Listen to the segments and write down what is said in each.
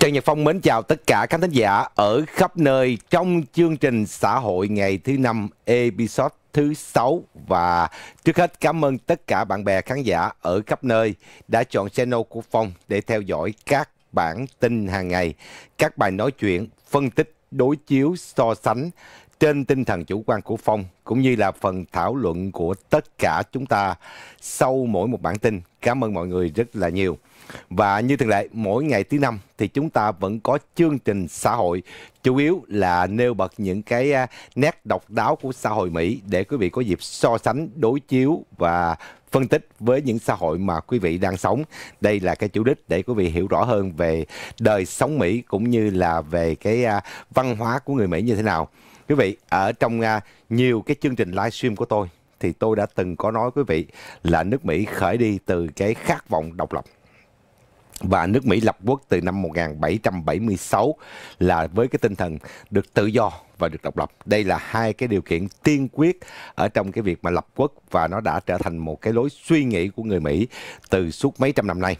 Trần Nhật Phong mến chào tất cả khán thính giả ở khắp nơi trong chương trình xã hội ngày thứ năm episode thứ sáu và trước hết cảm ơn tất cả bạn bè khán giả ở khắp nơi đã chọn channel của Phong để theo dõi các bản tin hàng ngày, các bài nói chuyện, phân tích, đối chiếu, so sánh trên tinh thần chủ quan của Phong cũng như là phần thảo luận của tất cả chúng ta sau mỗi một bản tin. Cảm ơn mọi người rất là nhiều. Và như thường lệ, mỗi ngày thứ năm thì chúng ta vẫn có chương trình xã hội, chủ yếu là nêu bật những cái à, nét độc đáo của xã hội Mỹ để quý vị có dịp so sánh, đối chiếu và phân tích với những xã hội mà quý vị đang sống. Đây là cái chủ đích để quý vị hiểu rõ hơn về đời sống Mỹ cũng như là về cái à, văn hóa của người Mỹ như thế nào. Quý vị, ở trong à, nhiều cái chương trình livestream của tôi thì tôi đã từng có nói quý vị là nước Mỹ khởi đi từ cái khát vọng độc lập và nước Mỹ lập quốc từ năm 1776 là với cái tinh thần được tự do và được độc lập. Đây là hai cái điều kiện tiên quyết ở trong cái việc mà lập quốc và nó đã trở thành một cái lối suy nghĩ của người Mỹ từ suốt mấy trăm năm nay,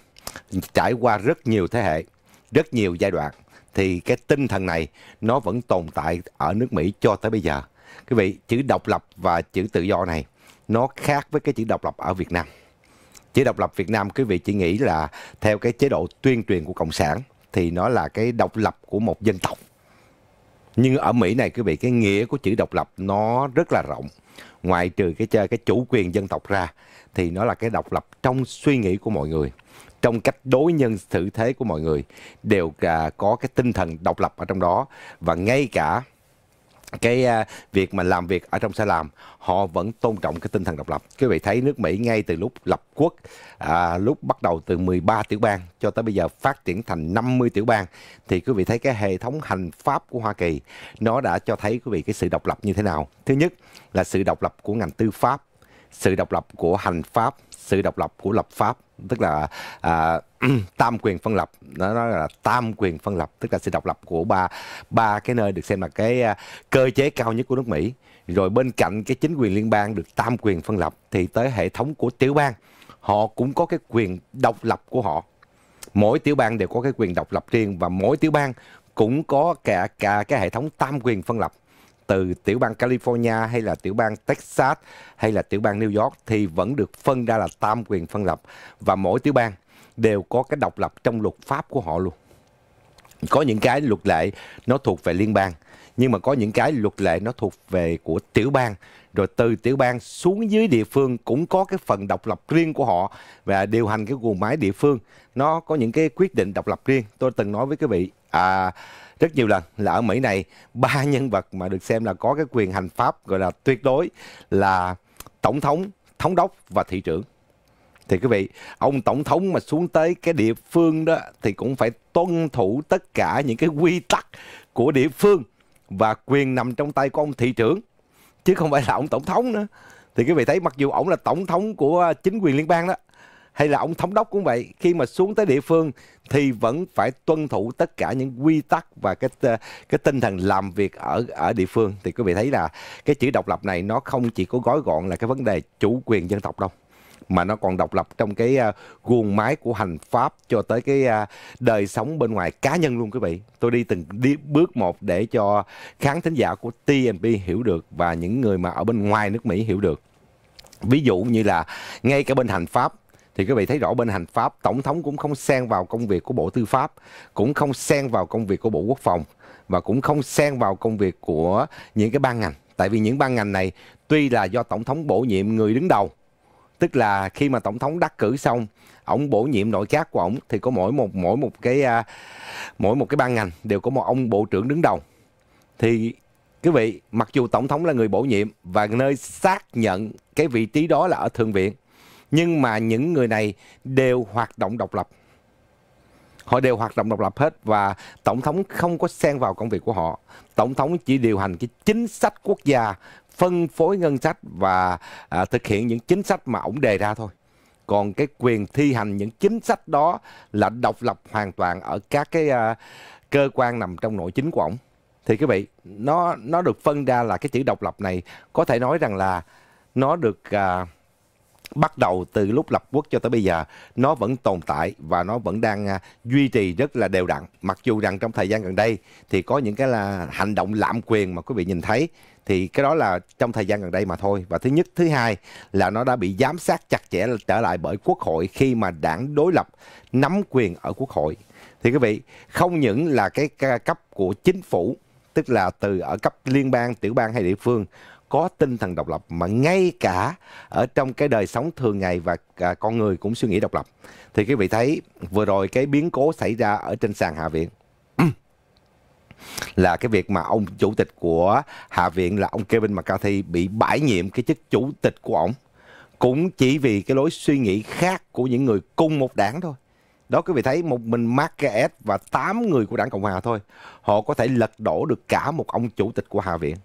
trải qua rất nhiều thế hệ, rất nhiều giai đoạn thì cái tinh thần này nó vẫn tồn tại ở nước Mỹ cho tới bây giờ. Quý vị, chữ độc lập và chữ tự do này nó khác với cái chữ độc lập ở Việt Nam chế độc lập Việt Nam quý vị chỉ nghĩ là theo cái chế độ tuyên truyền của cộng sản thì nó là cái độc lập của một dân tộc. Nhưng ở Mỹ này quý vị cái nghĩa của chữ độc lập nó rất là rộng. Ngoại trừ cái chơi cái chủ quyền dân tộc ra thì nó là cái độc lập trong suy nghĩ của mọi người, trong cách đối nhân xử thế của mọi người đều à, có cái tinh thần độc lập ở trong đó và ngay cả cái à, việc mà làm việc ở trong xã làm họ vẫn tôn trọng cái tinh thần độc lập quý vị thấy nước Mỹ ngay từ lúc lập quốc à, lúc bắt đầu từ 13 tiểu bang cho tới bây giờ phát triển thành 50 tiểu bang thì quý vị thấy cái hệ thống hành pháp của Hoa Kỳ nó đã cho thấy quý vị cái sự độc lập như thế nào thứ nhất là sự độc lập của ngành tư pháp sự độc lập của hành pháp sự độc lập của lập pháp tức là à, tam quyền phân lập nó nói là tam quyền phân lập tức là sự độc lập của ba ba cái nơi được xem là cái à, cơ chế cao nhất của nước Mỹ rồi bên cạnh cái chính quyền liên bang được tam quyền phân lập thì tới hệ thống của tiểu bang họ cũng có cái quyền độc lập của họ mỗi tiểu bang đều có cái quyền độc lập riêng và mỗi tiểu bang cũng có cả cả cái hệ thống tam quyền phân lập từ tiểu bang California hay là tiểu bang Texas hay là tiểu bang New York thì vẫn được phân ra là tam quyền phân lập và mỗi tiểu bang đều có cái độc lập trong luật pháp của họ luôn. Có những cái luật lệ nó thuộc về liên bang, nhưng mà có những cái luật lệ nó thuộc về của tiểu bang rồi từ tiểu bang xuống dưới địa phương cũng có cái phần độc lập riêng của họ và điều hành cái guồng máy địa phương nó có những cái quyết định độc lập riêng tôi từng nói với quý vị à, rất nhiều lần là ở Mỹ này ba nhân vật mà được xem là có cái quyền hành pháp gọi là tuyệt đối là tổng thống, thống đốc và thị trưởng. Thì quý vị, ông tổng thống mà xuống tới cái địa phương đó thì cũng phải tuân thủ tất cả những cái quy tắc của địa phương và quyền nằm trong tay của ông thị trưởng chứ không phải là ông tổng thống nữa. Thì quý vị thấy mặc dù ông là tổng thống của chính quyền liên bang đó hay là ông thống đốc cũng vậy khi mà xuống tới địa phương thì vẫn phải tuân thủ tất cả những quy tắc và cái ờ, cái tinh thần làm việc ở ở địa phương thì quý vị thấy là cái chữ độc lập này nó không chỉ có gói gọn là cái vấn đề chủ quyền dân tộc đâu mà nó còn độc lập trong cái uh, guồng máy của hành pháp cho tới cái uh, đời sống bên ngoài cá nhân luôn quý vị. Tôi đi từng đi bước một để cho khán thính giả của TNP hiểu được và những người mà ở bên ngoài nước Mỹ hiểu được. Ví dụ như là ngay cả bên hành pháp thì các vị thấy rõ bên hành pháp tổng thống cũng không xen vào công việc của bộ tư pháp cũng không xen vào công việc của bộ quốc phòng và cũng không xen vào công việc của những cái ban ngành tại vì những ban ngành này tuy là do tổng thống bổ nhiệm người đứng đầu tức là khi mà tổng thống đắc cử xong ông bổ nhiệm nội các của ông thì có mỗi một mỗi một cái à, mỗi một cái ban ngành đều có một ông bộ trưởng đứng đầu thì quý vị mặc dù tổng thống là người bổ nhiệm và nơi xác nhận cái vị trí đó là ở thượng viện nhưng mà những người này đều hoạt động độc lập họ đều hoạt động độc lập hết và tổng thống không có xen vào công việc của họ tổng thống chỉ điều hành cái chính sách quốc gia phân phối ngân sách và à, thực hiện những chính sách mà ổng đề ra thôi còn cái quyền thi hành những chính sách đó là độc lập hoàn toàn ở các cái à, cơ quan nằm trong nội chính của ổng thì quý vị nó nó được phân ra là cái chữ độc lập này có thể nói rằng là nó được à, bắt đầu từ lúc lập quốc cho tới bây giờ nó vẫn tồn tại và nó vẫn đang à, duy trì rất là đều đặn mặc dù rằng trong thời gian gần đây thì có những cái là hành động lạm quyền mà quý vị nhìn thấy thì cái đó là trong thời gian gần đây mà thôi và thứ nhất thứ hai là nó đã bị giám sát chặt chẽ trở lại bởi quốc hội khi mà đảng đối lập nắm quyền ở quốc hội thì quý vị không những là cái cấp của chính phủ tức là từ ở cấp liên bang tiểu bang hay địa phương có tinh thần độc lập mà ngay cả ở trong cái đời sống thường ngày và con người cũng suy nghĩ độc lập thì quý vị thấy vừa rồi cái biến cố xảy ra ở trên sàn hạ viện là cái việc mà ông chủ tịch của hạ viện là ông Kevin McCarthy bị bãi nhiệm cái chức chủ tịch của ông cũng chỉ vì cái lối suy nghĩ khác của những người cùng một đảng thôi đó quý vị thấy một mình Marquez và 8 người của đảng Cộng hòa thôi họ có thể lật đổ được cả một ông chủ tịch của hạ viện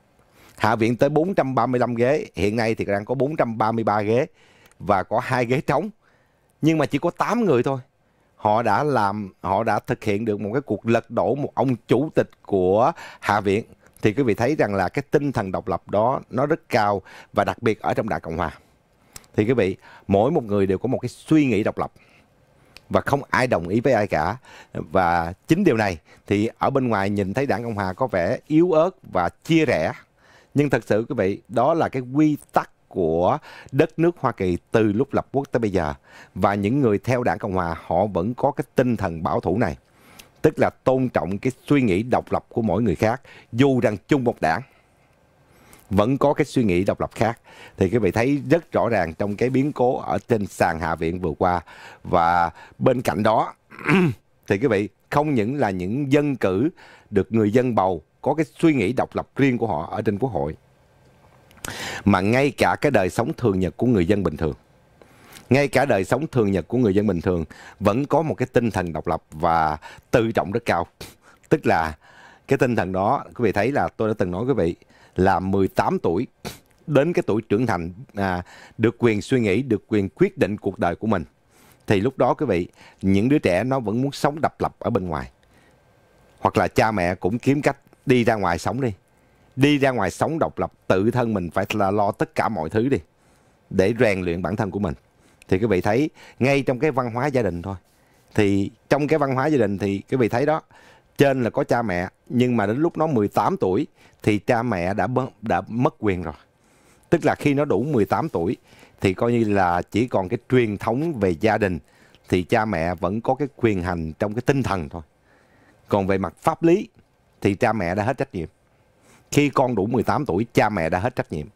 Hạ viện tới 435 ghế, hiện nay thì đang có 433 ghế và có hai ghế trống. Nhưng mà chỉ có 8 người thôi. Họ đã làm, họ đã thực hiện được một cái cuộc lật đổ một ông chủ tịch của Hạ viện. Thì quý vị thấy rằng là cái tinh thần độc lập đó nó rất cao và đặc biệt ở trong Đại Cộng Hòa. Thì quý vị, mỗi một người đều có một cái suy nghĩ độc lập và không ai đồng ý với ai cả và chính điều này thì ở bên ngoài nhìn thấy đảng cộng hòa có vẻ yếu ớt và chia rẽ nhưng thật sự quý vị đó là cái quy tắc của đất nước Hoa Kỳ từ lúc lập quốc tới bây giờ và những người theo đảng Cộng hòa họ vẫn có cái tinh thần bảo thủ này tức là tôn trọng cái suy nghĩ độc lập của mỗi người khác dù rằng chung một đảng vẫn có cái suy nghĩ độc lập khác thì quý vị thấy rất rõ ràng trong cái biến cố ở trên sàn hạ viện vừa qua và bên cạnh đó thì quý vị không những là những dân cử được người dân bầu có cái suy nghĩ độc lập riêng của họ ở trên quốc hội mà ngay cả cái đời sống thường nhật của người dân bình thường ngay cả đời sống thường nhật của người dân bình thường vẫn có một cái tinh thần độc lập và tự trọng rất cao tức là cái tinh thần đó quý vị thấy là tôi đã từng nói quý vị là 18 tuổi đến cái tuổi trưởng thành à, được quyền suy nghĩ được quyền quyết định cuộc đời của mình thì lúc đó quý vị những đứa trẻ nó vẫn muốn sống độc lập ở bên ngoài hoặc là cha mẹ cũng kiếm cách đi ra ngoài sống đi đi ra ngoài sống độc lập tự thân mình phải là lo tất cả mọi thứ đi để rèn luyện bản thân của mình thì quý vị thấy ngay trong cái văn hóa gia đình thôi thì trong cái văn hóa gia đình thì quý vị thấy đó trên là có cha mẹ nhưng mà đến lúc nó 18 tuổi thì cha mẹ đã đã mất quyền rồi tức là khi nó đủ 18 tuổi thì coi như là chỉ còn cái truyền thống về gia đình thì cha mẹ vẫn có cái quyền hành trong cái tinh thần thôi còn về mặt pháp lý thì cha mẹ đã hết trách nhiệm. Khi con đủ 18 tuổi, cha mẹ đã hết trách nhiệm.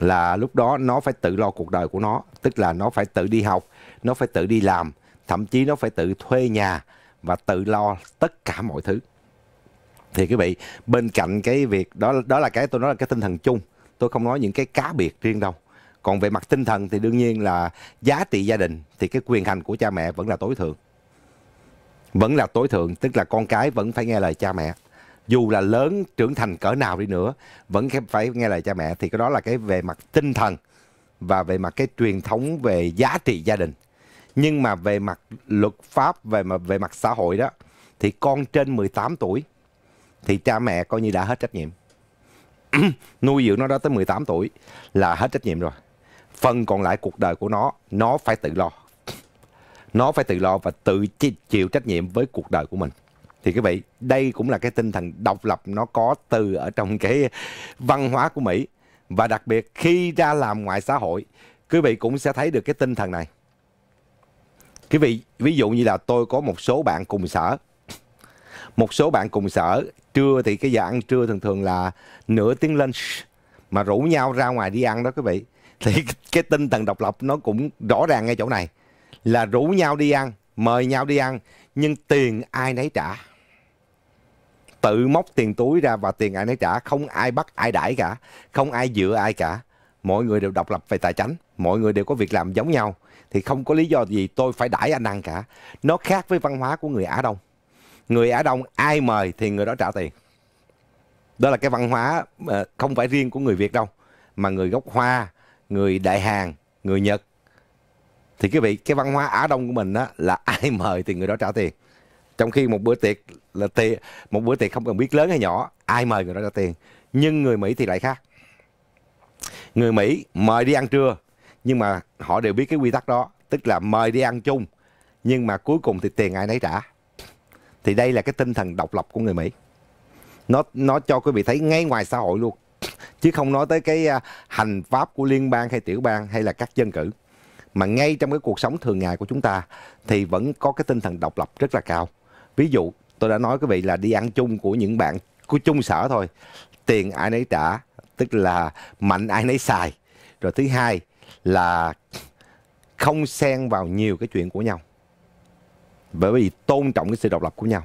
Là lúc đó nó phải tự lo cuộc đời của nó, tức là nó phải tự đi học, nó phải tự đi làm, thậm chí nó phải tự thuê nhà và tự lo tất cả mọi thứ. Thì quý vị, bên cạnh cái việc đó đó là cái tôi nói là cái tinh thần chung, tôi không nói những cái cá biệt riêng đâu. Còn về mặt tinh thần thì đương nhiên là giá trị gia đình thì cái quyền hành của cha mẹ vẫn là tối thượng vẫn là tối thượng tức là con cái vẫn phải nghe lời cha mẹ dù là lớn trưởng thành cỡ nào đi nữa vẫn phải nghe lời cha mẹ thì cái đó là cái về mặt tinh thần và về mặt cái truyền thống về giá trị gia đình nhưng mà về mặt luật pháp về mặt về mặt xã hội đó thì con trên 18 tuổi thì cha mẹ coi như đã hết trách nhiệm nuôi dưỡng nó đó tới 18 tuổi là hết trách nhiệm rồi phần còn lại cuộc đời của nó nó phải tự lo nó phải tự lo và tự chịu trách nhiệm với cuộc đời của mình thì quý vị đây cũng là cái tinh thần độc lập nó có từ ở trong cái văn hóa của mỹ và đặc biệt khi ra làm ngoài xã hội quý vị cũng sẽ thấy được cái tinh thần này quý vị ví dụ như là tôi có một số bạn cùng sở một số bạn cùng sở trưa thì cái giờ ăn trưa thường thường là nửa tiếng lunch mà rủ nhau ra ngoài đi ăn đó quý vị thì cái tinh thần độc lập nó cũng rõ ràng ngay chỗ này là rủ nhau đi ăn, mời nhau đi ăn, nhưng tiền ai nấy trả. Tự móc tiền túi ra và tiền ai nấy trả, không ai bắt ai đãi cả, không ai dựa ai cả. Mọi người đều độc lập về tài chính, mọi người đều có việc làm giống nhau. Thì không có lý do gì tôi phải đãi anh ăn cả. Nó khác với văn hóa của người Á Đông. Người Á Đông ai mời thì người đó trả tiền. Đó là cái văn hóa ờ, không phải riêng của người Việt đâu. Mà người gốc Hoa, người Đại Hàn, người Nhật thì quý vị cái văn hóa Á Đông của mình á là ai mời thì người đó trả tiền trong khi một bữa tiệc là tiệc một bữa tiệc không cần biết lớn hay nhỏ ai mời người đó trả tiền nhưng người Mỹ thì lại khác người Mỹ mời đi ăn trưa nhưng mà họ đều biết cái quy tắc đó tức là mời đi ăn chung nhưng mà cuối cùng thì tiền ai nấy trả thì đây là cái tinh thần độc lập của người Mỹ nó nó cho quý vị thấy ngay ngoài xã hội luôn chứ không nói tới cái à, hành pháp của liên bang hay tiểu bang hay là các dân cử mà ngay trong cái cuộc sống thường ngày của chúng ta thì vẫn có cái tinh thần độc lập rất là cao ví dụ tôi đã nói quý vị là đi ăn chung của những bạn của chung sở thôi tiền ai nấy trả tức là mạnh ai nấy xài rồi thứ hai là không xen vào nhiều cái chuyện của nhau bởi vì tôn trọng cái sự độc lập của nhau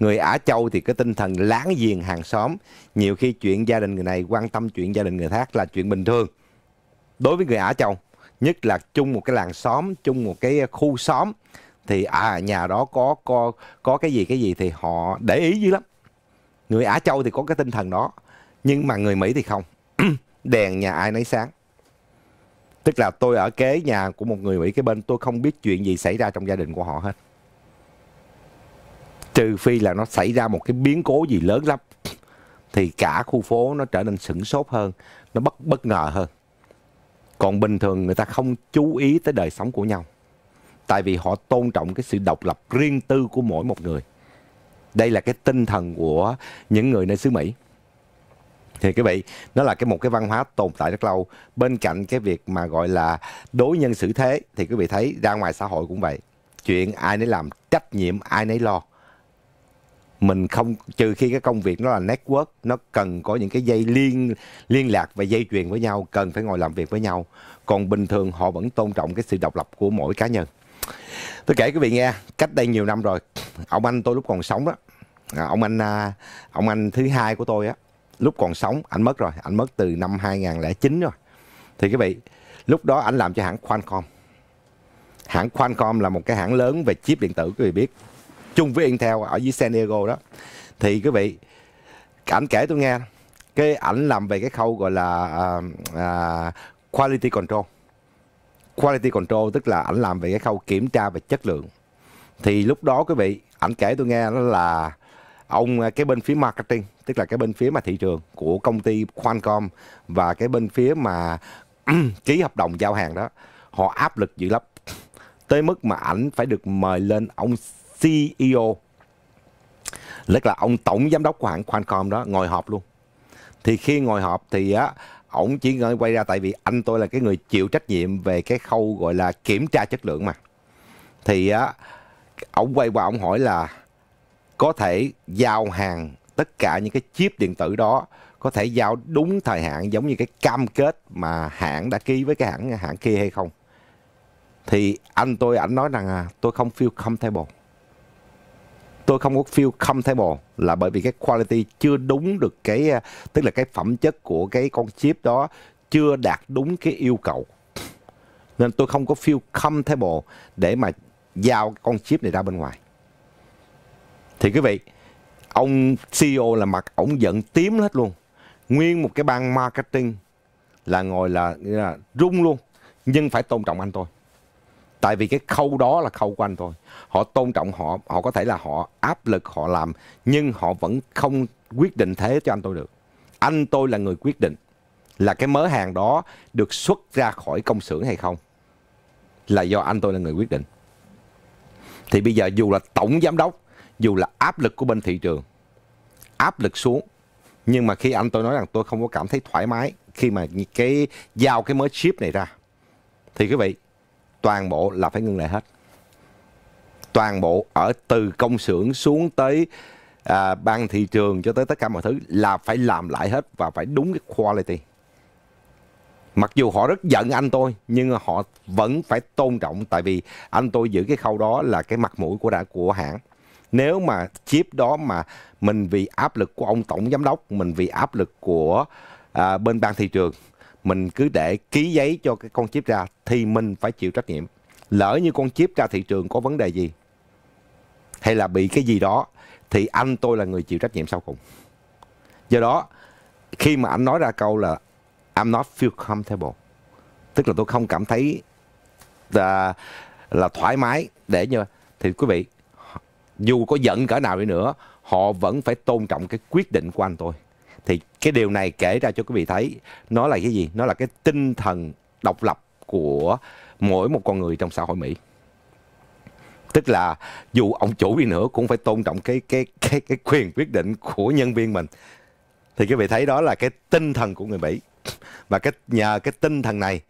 người Á Châu thì cái tinh thần láng giềng hàng xóm nhiều khi chuyện gia đình người này quan tâm chuyện gia đình người khác là chuyện bình thường đối với người Á Châu nhất là chung một cái làng xóm chung một cái à, khu xóm thì à nhà đó có có có cái gì cái gì thì họ để ý dữ lắm người Á Châu thì có cái tinh thần đó nhưng mà người Mỹ thì không đèn nhà ai nấy sáng tức là tôi ở kế nhà của một người Mỹ cái bên tôi không biết chuyện gì xảy ra trong gia đình của họ hết trừ phi là nó xảy ra một cái biến cố gì lớn lắm thì cả khu phố nó trở nên sửng sốt hơn nó bất bất ngờ hơn còn bình thường người ta không chú ý tới đời sống của nhau tại vì họ tôn trọng cái sự độc lập riêng tư của mỗi một người đây là cái tinh thần của những người nơi xứ mỹ thì quý vị nó là cái một cái văn hóa tồn tại rất lâu bên cạnh cái việc mà gọi là đối nhân xử thế thì quý vị thấy ra ngoài xã hội cũng vậy chuyện ai nấy làm trách nhiệm ai nấy lo mình không trừ khi cái công việc nó là network nó cần có những cái dây liên liên lạc và dây chuyền với nhau cần phải ngồi làm việc với nhau còn bình thường họ vẫn tôn trọng cái sự độc lập của mỗi cá nhân tôi kể quý vị nghe cách đây nhiều năm rồi ông anh tôi lúc còn sống đó à, ông anh à, ông anh thứ hai của tôi á lúc còn sống anh mất rồi anh mất từ năm 2009 rồi thì quý vị lúc đó anh làm cho hãng Qualcomm hãng Qualcomm là một cái hãng lớn về chip điện tử quý vị biết chung với Intel ở dưới San Diego đó thì quý vị ảnh kể tôi nghe cái ảnh làm về cái khâu gọi là uh, uh, quality control quality control tức là ảnh làm về cái khâu kiểm tra về chất lượng thì lúc đó quý vị ảnh kể tôi nghe đó là ông à, cái bên phía marketing tức là cái bên phía mà thị trường của công ty Qualcomm và cái bên phía mà ký hợp đồng giao hàng đó họ áp lực dữ lắm tới mức mà ảnh phải được mời lên ông CEO tức là ông tổng giám đốc của hãng Qualcomm đó ngồi họp luôn thì khi ngồi họp thì á ổng chỉ quay ra tại vì anh tôi là cái người chịu trách nhiệm về cái khâu gọi là kiểm tra chất lượng mà thì á ổng quay qua ổng hỏi là có thể giao hàng tất cả những cái chip điện tử đó có thể giao đúng thời hạn giống như cái cam kết mà hãng đã ký với cái hãng hãng kia hay không thì anh tôi ảnh nói rằng à, tôi không feel comfortable tôi không có feel comfortable là bởi vì cái quality chưa đúng được cái à, tức là cái phẩm chất của cái con chip đó chưa đạt đúng cái yêu cầu nên tôi không có feel comfortable để mà giao con chip này ra bên ngoài thì quý vị ông CEO là mặt ổng giận tím hết luôn nguyên một cái ban marketing là ngồi là, là rung luôn nhưng phải tôn trọng anh tôi tại vì cái khâu đó là khâu của anh thôi họ tôn trọng họ họ có thể là họ áp lực họ làm nhưng họ vẫn không quyết định thế cho anh tôi được anh tôi là người quyết định là cái mớ hàng đó được xuất ra khỏi công xưởng hay không là do anh tôi là người quyết định thì bây giờ dù là tổng giám đốc dù là áp lực của bên thị trường áp lực xuống nhưng mà khi anh tôi nói rằng tôi không có cảm thấy thoải mái khi mà cái giao cái mớ chip này ra thì quý vị toàn bộ là phải ngưng lại hết toàn bộ ở từ công xưởng xuống tới à, ban thị trường cho tới tất cả mọi thứ là phải làm lại hết và phải đúng cái quality mặc dù họ rất giận anh tôi nhưng họ vẫn phải tôn trọng tại vì anh tôi giữ cái khâu đó là cái mặt mũi của đã của hãng nếu mà chip đó mà mình vì áp lực của ông tổng giám đốc mình vì áp lực của à, bên ban thị trường mình cứ để ký giấy cho cái con chip ra thì mình phải chịu trách nhiệm lỡ như con chip ra thị trường có vấn đề gì hay là bị cái gì đó thì anh tôi là người chịu trách nhiệm sau cùng do đó khi mà anh nói ra câu là I'm not feel comfortable tức là tôi không cảm thấy là, là thoải mái để như thì quý vị dù có giận cỡ nào đi nữa họ vẫn phải tôn trọng cái quyết định của anh tôi thì cái điều này kể ra cho quý vị thấy nó là cái gì nó là cái tinh thần độc lập của mỗi một con người trong xã hội Mỹ tức là dù ông chủ đi nữa cũng phải tôn trọng cái cái cái cái quyền quyết định của nhân viên mình thì quý vị thấy đó là cái tinh thần của người Mỹ và cái nhờ cái tinh thần này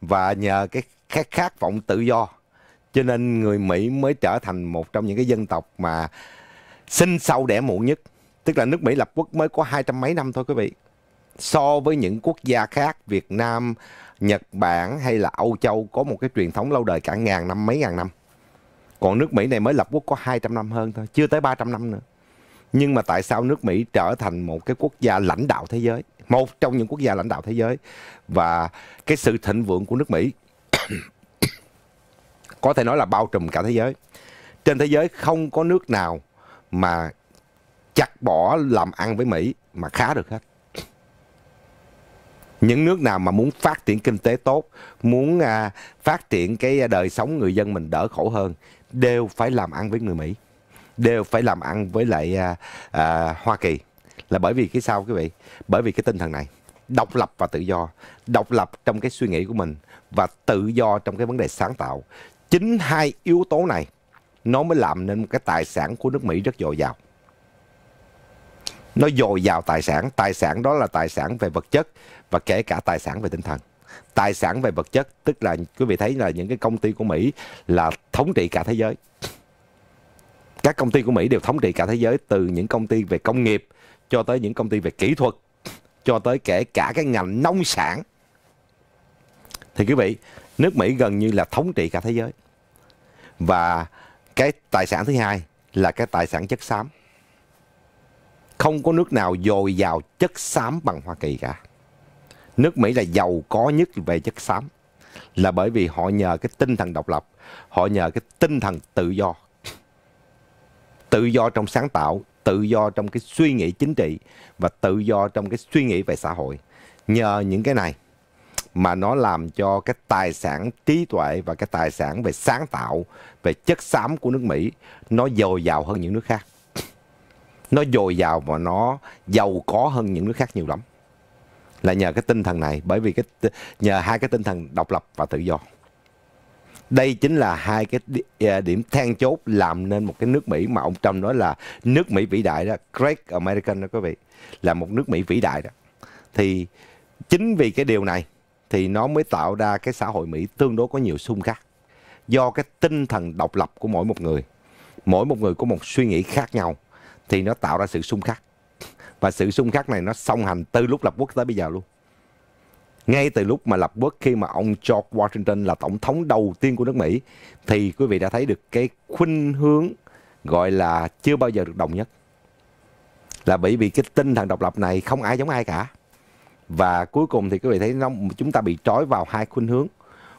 và nhờ cái khát khát vọng tự do cho nên người Mỹ mới trở thành một trong những cái dân tộc mà sinh sâu đẻ muộn nhất Tức là nước Mỹ lập quốc mới có hai trăm mấy năm thôi quý vị. So với những quốc gia khác, Việt Nam, Nhật Bản hay là Âu Châu có một cái truyền thống lâu đời cả ngàn năm, mấy ngàn năm. Còn nước Mỹ này mới lập quốc có 200 năm hơn thôi, chưa tới 300 năm nữa. Nhưng mà tại sao nước Mỹ trở thành một cái quốc gia lãnh đạo thế giới? Một trong những quốc gia lãnh đạo thế giới. Và cái sự thịnh vượng của nước Mỹ có thể nói là bao trùm cả thế giới. Trên thế giới không có nước nào mà chặt bỏ làm ăn với Mỹ mà khá được hết. Những nước nào mà muốn phát triển kinh tế tốt, muốn à, phát triển cái đời sống người dân mình đỡ khổ hơn, đều phải làm ăn với người Mỹ, đều phải làm ăn với lại à, à, Hoa Kỳ. Là bởi vì cái sao quý vị? Bởi vì cái tinh thần này độc lập và tự do, độc lập trong cái suy nghĩ của mình và tự do trong cái vấn đề sáng tạo. Chính hai yếu tố này nó mới làm nên một cái tài sản của nước Mỹ rất dồi dào nó dồi dào tài sản tài sản đó là tài sản về vật chất và kể cả tài sản về tinh thần tài sản về vật chất tức là quý vị thấy là những cái công ty của Mỹ là thống trị cả thế giới các công ty của Mỹ đều thống trị cả thế giới từ những công ty về công nghiệp cho tới những công ty về kỹ thuật cho tới kể cả cái ngành nông sản thì quý vị nước Mỹ gần như là thống trị cả thế giới và cái tài sản thứ hai là cái tài sản chất xám không có nước nào dồi dào chất xám bằng Hoa Kỳ cả. Nước Mỹ là giàu có nhất về chất xám là bởi vì họ nhờ cái tinh thần độc lập, họ nhờ cái tinh thần tự do. Tự do trong sáng tạo, tự do trong cái suy nghĩ chính trị và tự do trong cái suy nghĩ về xã hội. Nhờ những cái này mà nó làm cho cái tài sản trí tuệ và cái tài sản về sáng tạo, về chất xám của nước Mỹ nó dồi dào hơn những nước khác nó dồi dào và nó giàu có hơn những nước khác nhiều lắm là nhờ cái tinh thần này bởi vì cái nhờ hai cái tinh thần độc lập và tự do đây chính là hai cái à, điểm then chốt làm nên một cái nước Mỹ mà ông Trump nói là nước Mỹ vĩ đại đó, Great American đó quý vị, là một nước Mỹ vĩ đại đó. Thì chính vì cái điều này thì nó mới tạo ra cái xã hội Mỹ tương đối có nhiều xung khắc do cái tinh thần độc lập của mỗi một người mỗi một người có một suy nghĩ khác nhau thì nó tạo ra sự xung khắc và sự xung khắc này nó song hành từ lúc lập quốc tới bây giờ luôn ngay từ lúc mà lập quốc khi mà ông George Washington là tổng thống đầu tiên của nước Mỹ thì quý vị đã thấy được cái khuynh hướng gọi là chưa bao giờ được đồng nhất là bởi vì cái tinh thần độc lập này không ai giống ai cả và cuối cùng thì quý vị thấy nó chúng ta bị trói vào hai khuynh hướng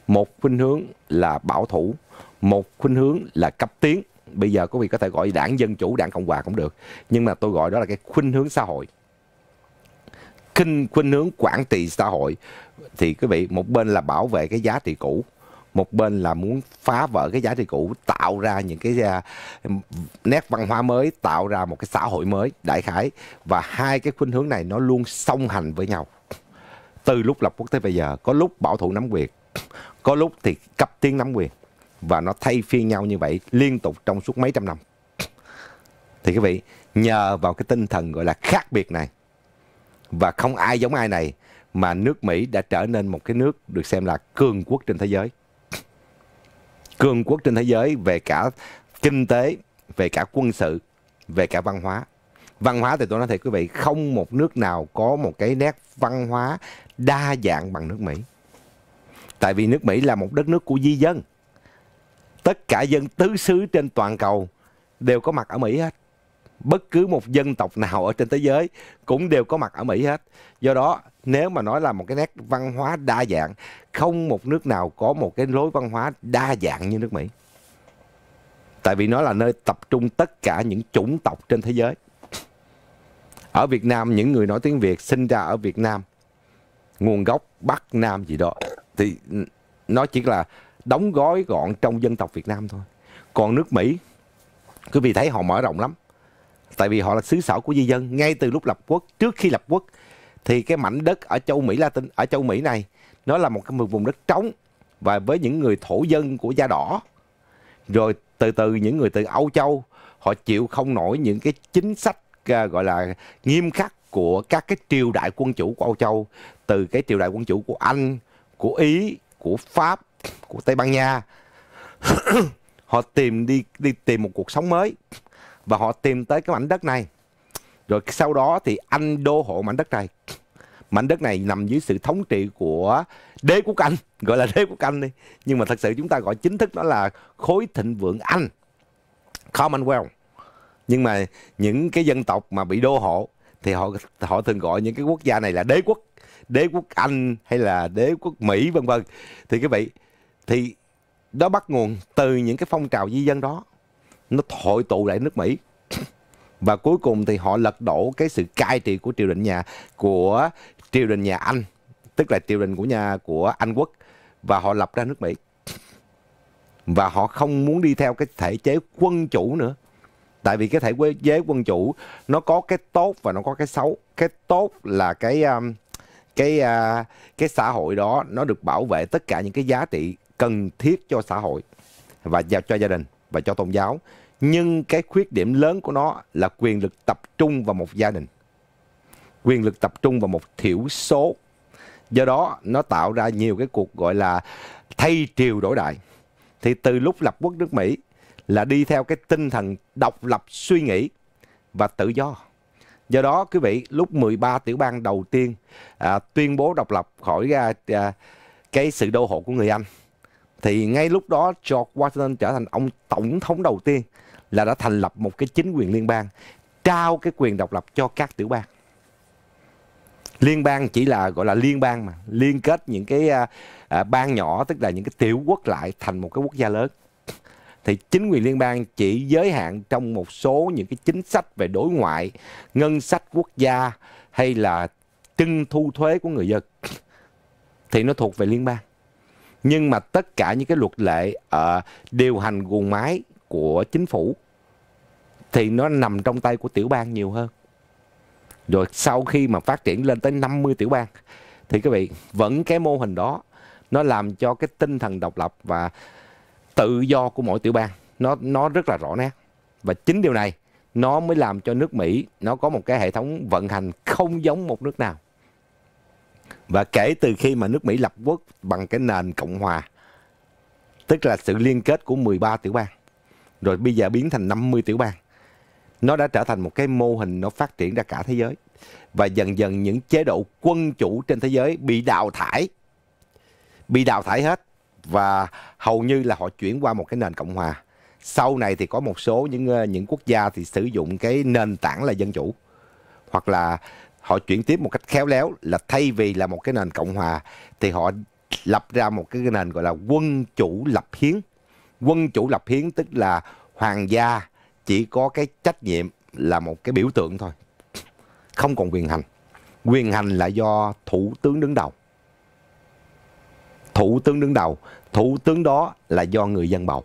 một khuynh hướng là bảo thủ một khuynh hướng là cấp tiến bây giờ quý vị có thể gọi đảng dân chủ đảng cộng hòa cũng được nhưng mà tôi gọi đó là cái khuynh hướng xã hội khinh khuynh hướng quản trị xã hội thì quý vị một bên là bảo vệ cái giá trị cũ một bên là muốn phá vỡ cái giá trị cũ tạo ra những cái à, nét văn hóa mới tạo ra một cái xã hội mới đại khái và hai cái khuynh hướng này nó luôn song hành với nhau từ lúc lập quốc tới bây giờ có lúc bảo thủ nắm quyền có lúc thì cấp tiến nắm quyền và nó thay phiên nhau như vậy liên tục trong suốt mấy trăm năm. Thì quý vị, nhờ vào cái tinh thần gọi là khác biệt này và không ai giống ai này mà nước Mỹ đã trở nên một cái nước được xem là cường quốc trên thế giới. Cường quốc trên thế giới về cả kinh tế, về cả quân sự, về cả văn hóa. Văn hóa thì tôi nói thiệt quý vị, không một nước nào có một cái nét văn hóa đa dạng bằng nước Mỹ. Tại vì nước Mỹ là một đất nước của di dân tất cả dân tứ xứ trên toàn cầu đều có mặt ở Mỹ hết. Bất cứ một dân tộc nào ở trên thế giới cũng đều có mặt ở Mỹ hết. Do đó, nếu mà nói là một cái nét văn hóa đa dạng, không một nước nào có một cái lối văn hóa đa dạng như nước Mỹ. Tại vì nó là nơi tập trung tất cả những chủng tộc trên thế giới. Ở Việt Nam, những người nói tiếng Việt sinh ra ở Việt Nam, nguồn gốc Bắc Nam gì đó, thì nó chỉ là đóng gói gọn trong dân tộc Việt Nam thôi. Còn nước Mỹ, quý vị thấy họ mở rộng lắm. Tại vì họ là xứ sở của di dân. Ngay từ lúc lập quốc, trước khi lập quốc, thì cái mảnh đất ở châu Mỹ Latin, ở châu Mỹ này, nó là một cái vùng đất trống. Và với những người thổ dân của da đỏ, rồi từ từ những người từ Âu Châu, họ chịu không nổi những cái chính sách à, gọi là nghiêm khắc của các cái triều đại quân chủ của Âu Châu từ cái triều đại quân chủ của Anh, của Ý, của Pháp, của Tây Ban Nha họ tìm đi đi tìm một cuộc sống mới và họ tìm tới cái mảnh đất này rồi sau đó thì anh đô hộ mảnh đất này mảnh đất này nằm dưới sự thống trị của đế quốc anh gọi là đế quốc anh đi nhưng mà thật sự chúng ta gọi chính thức đó là khối thịnh vượng anh commonwealth nhưng mà những cái dân tộc mà bị đô hộ thì họ họ thường gọi những cái quốc gia này là đế quốc đế quốc anh hay là đế quốc mỹ vân vân thì cái vậy thì đó bắt nguồn từ những cái phong trào di dân đó nó hội tụ lại nước Mỹ và cuối cùng thì họ lật đổ cái sự cai trị của triều đình nhà của triều đình nhà Anh tức là triều đình của nhà của Anh quốc và họ lập ra nước Mỹ và họ không muốn đi theo cái thể chế quân chủ nữa tại vì cái thể chế quân chủ nó có cái tốt và nó có cái xấu cái tốt là cái um, cái uh, cái xã hội đó nó được bảo vệ tất cả những cái giá trị cần thiết cho xã hội và cho gia đình và cho tôn giáo nhưng cái khuyết điểm lớn của nó là quyền lực tập trung vào một gia đình quyền lực tập trung vào một thiểu số do đó nó tạo ra nhiều cái cuộc gọi là thay triều đổi đại thì từ lúc lập quốc nước mỹ là đi theo cái tinh thần độc lập suy nghĩ và tự do do đó quý vị lúc 13 tiểu bang đầu tiên à, tuyên bố độc lập khỏi à, à cái sự đô hộ của người anh thì ngay lúc đó George Washington trở thành ông tổng thống đầu tiên là đã thành lập một cái chính quyền liên bang trao cái quyền độc lập cho các tiểu bang liên bang chỉ là gọi là liên bang mà liên kết những cái à, à, bang nhỏ tức là những cái tiểu quốc lại thành một cái quốc gia lớn thì chính quyền liên bang chỉ giới hạn trong một số những cái chính sách về đối ngoại ngân sách quốc gia hay là trưng thu thuế của người dân thì nó thuộc về liên bang nhưng mà tất cả những cái luật lệ ở ờ, điều hành guồng máy của chính phủ thì nó nằm trong tay của tiểu bang nhiều hơn rồi sau khi mà phát triển lên tới 50 tiểu bang thì các vị vẫn cái mô hình đó nó làm cho cái tinh thần độc lập và tự do của mỗi tiểu bang nó nó rất là rõ nét và chính điều này nó mới làm cho nước Mỹ nó có một cái hệ thống vận hành không giống một nước nào và kể từ khi mà nước Mỹ lập quốc bằng cái nền Cộng Hòa, tức là sự liên kết của 13 tiểu bang, rồi bây giờ biến thành 50 tiểu bang, nó đã trở thành một cái mô hình nó phát triển ra cả thế giới. Và dần dần những chế độ quân chủ trên thế giới bị đào thải, bị đào thải hết và hầu như là họ chuyển qua một cái nền Cộng Hòa. Sau này thì có một số những ờ, những quốc gia thì sử dụng cái nền tảng là dân chủ hoặc là họ chuyển tiếp một cách khéo léo là thay vì là một cái nền cộng hòa thì họ lập ra một cái nền gọi là quân chủ lập hiến quân chủ lập hiến tức là hoàng gia chỉ có cái trách nhiệm là một cái biểu tượng thôi không còn quyền hành quyền hành là do thủ tướng đứng đầu thủ tướng đứng đầu thủ tướng đó là do người dân bầu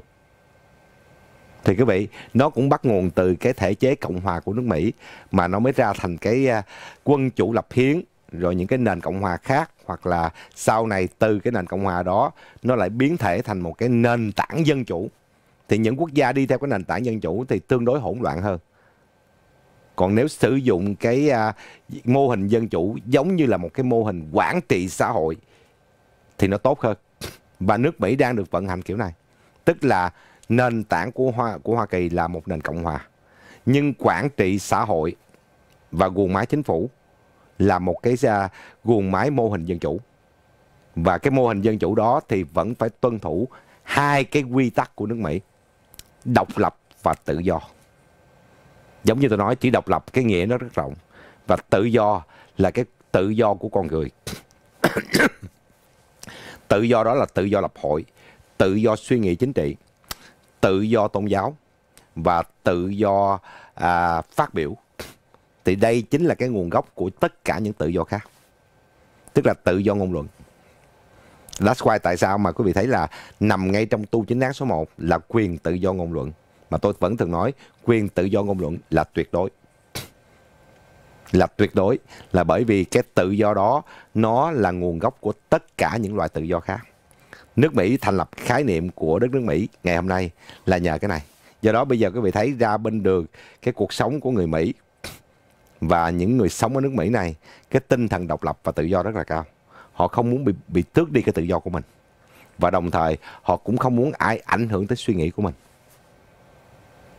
thì quý vị nó cũng bắt nguồn từ cái thể chế cộng hòa của nước Mỹ mà nó mới ra thành cái à, quân chủ lập hiến rồi những cái nền cộng hòa khác hoặc là sau này từ cái nền cộng hòa đó nó lại biến thể thành một cái nền tảng dân chủ thì những quốc gia đi theo cái nền tảng dân chủ thì tương đối hỗn loạn hơn còn nếu sử dụng cái à, mô hình dân chủ giống như là một cái mô hình quản trị xã hội thì nó tốt hơn và nước Mỹ đang được vận hành kiểu này tức là nền tảng của hoa của Hoa Kỳ là một nền cộng hòa nhưng quản trị xã hội và guồng máy chính phủ là một cái uh, guồng máy mô hình dân chủ và cái mô hình dân chủ đó thì vẫn phải tuân thủ hai cái quy tắc của nước Mỹ độc lập và tự do giống như tôi nói chỉ độc lập cái nghĩa nó rất rộng và tự do là cái tự do của con người tự do đó là tự do lập hội tự do suy nghĩ chính trị tự do tôn giáo và tự do à, phát biểu thì đây chính là cái nguồn gốc của tất cả những tự do khác tức là tự do ngôn luận That's why tại sao mà quý vị thấy là nằm ngay trong tu chính án số 1 là quyền tự do ngôn luận. Mà tôi vẫn thường nói quyền tự do ngôn luận là tuyệt đối. Là tuyệt đối là bởi vì cái tự do đó nó là nguồn gốc của tất cả những loại tự do khác nước Mỹ thành lập khái niệm của đất nước Mỹ ngày hôm nay là nhờ cái này. Do đó bây giờ quý vị thấy ra bên đường cái cuộc sống của người Mỹ và những người sống ở nước Mỹ này, cái tinh thần độc lập và tự do rất là cao. Họ không muốn bị bị tước đi cái tự do của mình. Và đồng thời họ cũng không muốn ai ảnh hưởng tới suy nghĩ của mình.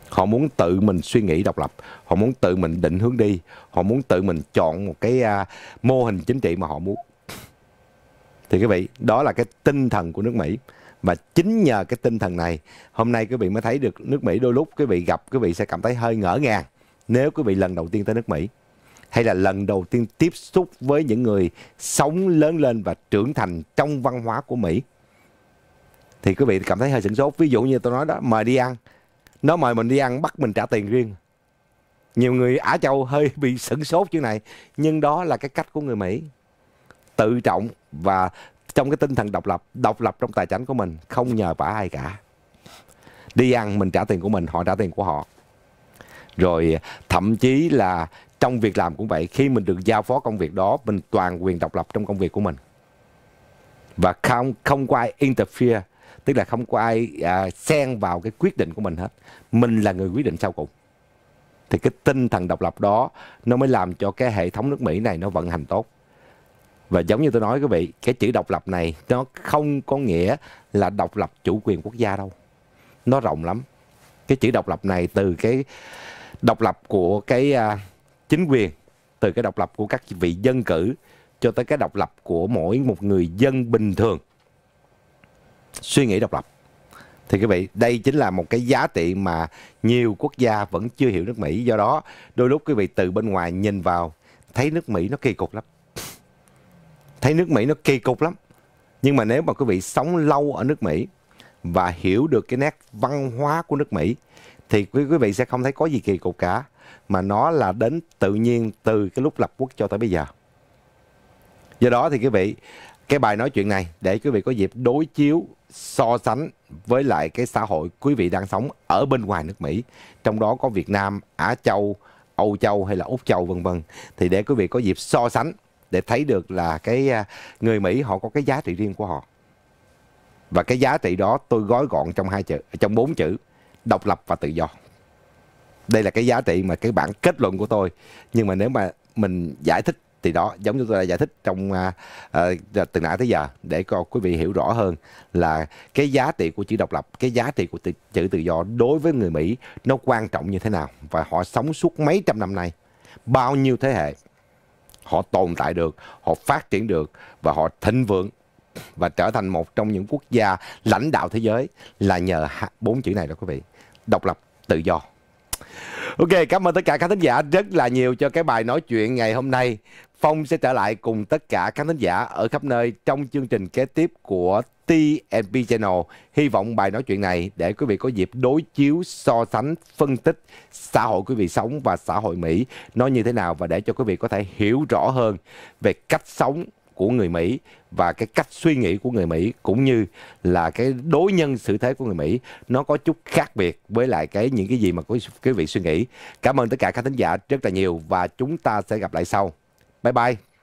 Họ muốn tự mình suy nghĩ độc lập, họ muốn tự mình định hướng đi, họ muốn tự mình chọn một cái uh, mô hình chính trị mà họ muốn thì quý vị đó là cái tinh thần của nước mỹ và chính nhờ cái tinh thần này hôm nay quý vị mới thấy được nước mỹ đôi lúc quý vị gặp quý vị sẽ cảm thấy hơi ngỡ ngàng nếu quý vị lần đầu tiên tới nước mỹ hay là lần đầu tiên tiếp xúc với những người sống lớn lên và trưởng thành trong văn hóa của mỹ thì quý vị cảm thấy hơi sửng sốt ví dụ như tôi nói đó mời đi ăn nó mời mình đi ăn bắt mình trả tiền riêng nhiều người Á Châu hơi bị sửng sốt chuyện này nhưng đó là cái cách của người Mỹ tự trọng và trong cái tinh thần độc lập độc lập trong tài chính của mình không nhờ vả ai cả đi ăn mình trả tiền của mình họ trả tiền của họ rồi thậm chí là trong việc làm cũng vậy khi mình được giao phó công việc đó mình toàn quyền độc lập trong công việc của mình và không không có ai interfere tức là không có ai à, xen vào cái quyết định của mình hết mình là người quyết định sau cùng thì cái tinh thần độc lập đó nó mới làm cho cái hệ thống nước mỹ này nó vận hành tốt và giống như tôi nói quý vị cái chữ độc lập này nó không có nghĩa là độc lập chủ quyền quốc gia đâu nó rộng lắm cái chữ độc lập này từ cái độc lập của cái uh, chính quyền từ cái độc lập của các vị dân cử cho tới cái độc lập của mỗi một người dân bình thường suy nghĩ độc lập thì quý vị đây chính là một cái giá trị mà nhiều quốc gia vẫn chưa hiểu nước mỹ do đó đôi lúc quý vị từ bên ngoài nhìn vào thấy nước mỹ nó kỳ cục lắm thấy nước Mỹ nó kỳ cục lắm. Nhưng mà nếu mà quý vị sống lâu ở nước Mỹ và hiểu được cái nét văn hóa của nước Mỹ thì quý quý vị sẽ không thấy có gì kỳ cục cả mà nó là đến tự nhiên từ cái lúc lập quốc cho tới bây giờ. Do đó thì quý vị cái bài nói chuyện này để quý vị có dịp đối chiếu so sánh với lại cái xã hội quý vị đang sống ở bên ngoài nước Mỹ, trong đó có Việt Nam, Á Châu, Âu Châu hay là Úc Châu vân vân thì để quý vị có dịp so sánh để thấy được là cái à, người Mỹ họ có cái giá trị riêng của họ. Và cái giá trị đó tôi gói gọn trong hai chữ trong bốn chữ độc lập và tự do. Đây là cái giá trị mà cái bản kết luận của tôi. Nhưng mà nếu mà mình giải thích thì đó giống như tôi đã giải thích trong uh, từ nãy tới giờ để cho quý vị hiểu rõ hơn là cái giá trị của chữ độc lập cái giá trị của chữ tự do đối với người mỹ nó quan trọng như thế nào và họ sống suốt mấy trăm năm nay bao nhiêu thế hệ họ tồn tại được, họ phát triển được và họ thịnh vượng và trở thành một trong những quốc gia lãnh đạo thế giới là nhờ bốn chữ này đó quý vị. Độc lập, tự do. Ok, cảm ơn tất cả các thính giả rất là nhiều cho cái bài nói chuyện ngày hôm nay. Phong sẽ trở lại cùng tất cả các thính giả ở khắp nơi trong chương trình kế tiếp của TNP Channel. Hy vọng bài nói chuyện này để quý vị có dịp đối chiếu, so sánh, phân tích xã hội quý vị sống và xã hội Mỹ nó như thế nào và để cho quý vị có thể hiểu rõ hơn về cách sống của người Mỹ và cái cách suy nghĩ của người Mỹ cũng như là cái đối nhân xử thế của người Mỹ nó có chút khác biệt với lại cái những cái gì mà quý, quý vị suy nghĩ. Cảm ơn tất cả các thính giả rất là nhiều và chúng ta sẽ gặp lại sau. Bye bye.